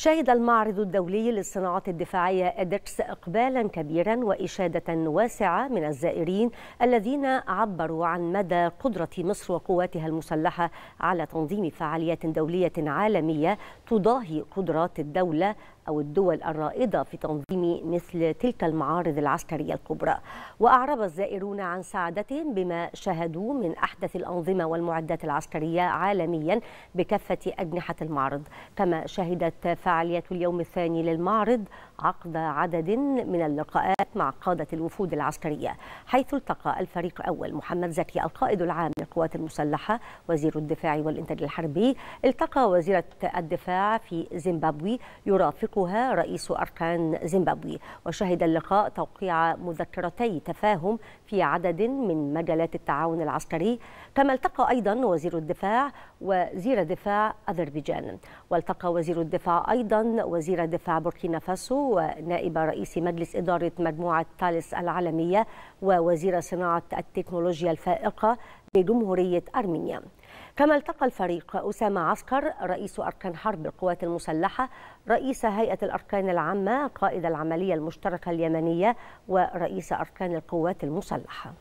شهد المعرض الدولي للصناعات الدفاعية أدكس إقبالا كبيرا وإشادة واسعة من الزائرين الذين عبروا عن مدى قدرة مصر وقواتها المسلحة على تنظيم فعاليات دولية عالمية تضاهي قدرات الدولة أو الدول الرائدة في تنظيم مثل تلك المعارض العسكرية الكبرى وأعرب الزائرون عن سعادتهم بما شهدوا من أحدث الأنظمة والمعدات العسكرية عالميا بكافة أجنحة المعرض كما شهدت فعالية اليوم الثاني للمعرض عقد عدد من اللقاءات مع قادة الوفود العسكرية حيث التقى الفريق أول محمد زكي القائد العام للقوات المسلحة وزير الدفاع والإنتاج الحربي التقى وزيرة الدفاع في زيمبابوي يرافق يطلقها رئيس أركان زيمبابوي وشهد اللقاء توقيع مذكرتي تفاهم في عدد من مجالات التعاون العسكري كما التقى أيضا وزير الدفاع وزير دفاع أذربيجان والتقى وزير الدفاع أيضا وزير دفاع بوركينا فاسو ونائب رئيس مجلس إدارة مجموعة تالس العالمية ووزير صناعة التكنولوجيا الفائقة بجمهورية أرمينيا كما التقى الفريق أسامة عسكر رئيس أركان حرب القوات المسلحة رئيس هيئة الأركان العامة قائد العملية المشتركة اليمنية ورئيس أركان القوات المسلحة